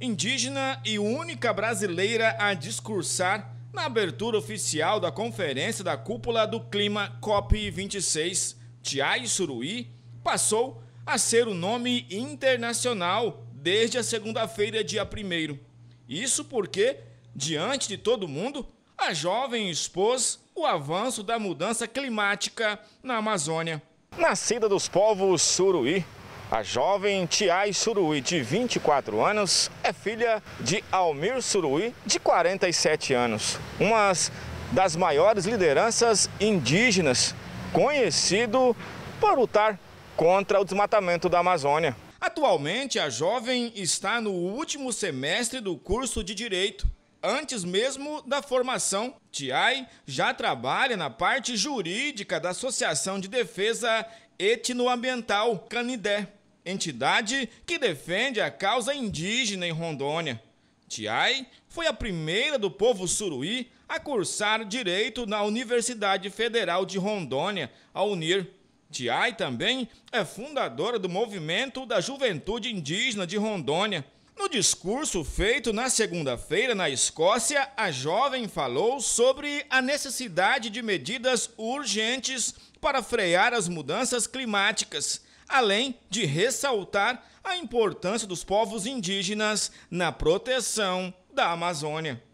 Indígena e única brasileira a discursar na abertura oficial da conferência da cúpula do clima COP26, Tiai Suruí, passou a ser o nome internacional desde a segunda-feira, dia 1. Isso porque, diante de todo mundo, a jovem expôs o avanço da mudança climática na Amazônia. Nascida dos povos Suruí, a jovem Tiai Suruí, de 24 anos, é filha de Almir Suruí, de 47 anos, uma das maiores lideranças indígenas, conhecido por lutar contra o desmatamento da Amazônia. Atualmente, a jovem está no último semestre do curso de Direito. Antes mesmo da formação, Tiai já trabalha na parte jurídica da Associação de Defesa Etnoambiental Canidé entidade que defende a causa indígena em Rondônia. Tiai foi a primeira do povo suruí a cursar direito na Universidade Federal de Rondônia, a UNIR. Tiai também é fundadora do Movimento da Juventude Indígena de Rondônia. No discurso feito na segunda-feira na Escócia, a jovem falou sobre a necessidade de medidas urgentes para frear as mudanças climáticas além de ressaltar a importância dos povos indígenas na proteção da Amazônia.